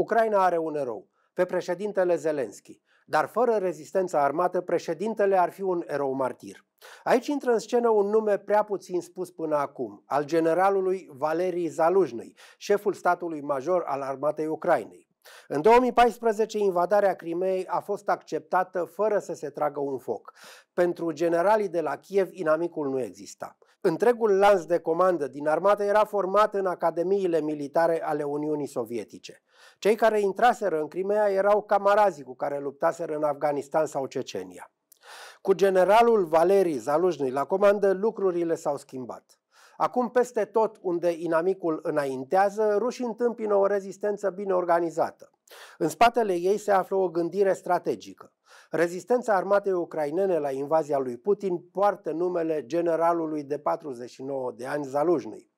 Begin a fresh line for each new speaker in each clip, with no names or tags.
Ucraina are un erou, pe președintele Zelenski, dar fără rezistența armată, președintele ar fi un erou martir. Aici intră în scenă un nume prea puțin spus până acum, al generalului Valerii Zalujnăi, șeful statului major al armatei Ucrainei. În 2014, invadarea Crimeei a fost acceptată fără să se tragă un foc. Pentru generalii de la Kiev, inamicul nu exista. Întregul lanț de comandă din armată era format în academiile militare ale Uniunii Sovietice. Cei care intraseră în Crimea erau camarazii cu care luptaseră în Afganistan sau Cecenia. Cu generalul Valerii Zalujnui la comandă, lucrurile s-au schimbat. Acum, peste tot unde inamicul înaintează, rușii întâmpină o rezistență bine organizată. În spatele ei se află o gândire strategică. Rezistența armatei ucrainene la invazia lui Putin poartă numele generalului de 49 de ani Zalujnui.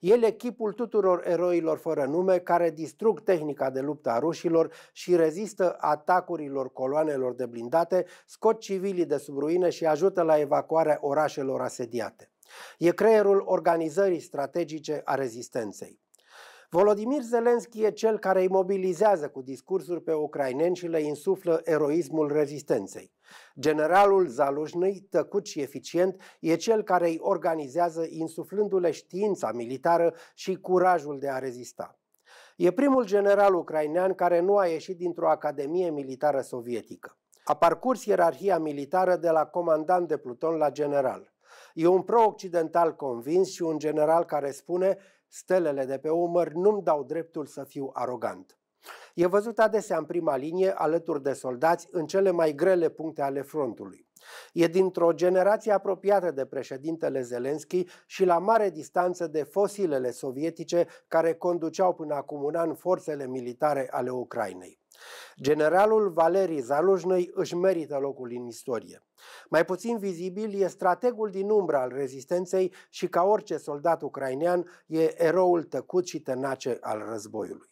El e chipul tuturor eroilor fără nume care distrug tehnica de luptă a rușilor și rezistă atacurilor coloanelor de blindate, scot civilii de sub ruine și ajută la evacuarea orașelor asediate. E creierul organizării strategice a rezistenței. Volodimir Zelenski e cel care îi mobilizează cu discursuri pe ucraineni și le insuflă eroismul rezistenței. Generalul Zalușnăi, tăcut și eficient, e cel care îi organizează insuflându-le știința militară și curajul de a rezista. E primul general ucrainean care nu a ieșit dintr-o academie militară sovietică. A parcurs ierarhia militară de la comandant de pluton la general. E un pro-occidental convins și un general care spune stelele de pe umăr nu-mi dau dreptul să fiu arogant. E văzut adesea în prima linie, alături de soldați, în cele mai grele puncte ale frontului e dintr-o generație apropiată de președintele Zelenski și la mare distanță de fosilele sovietice care conduceau până acum un an forțele militare ale Ucrainei. Generalul Valerii Zalușnăi își merită locul în istorie. Mai puțin vizibil e strategul din umbră al rezistenței și ca orice soldat ucrainean e eroul tăcut și tenace al războiului.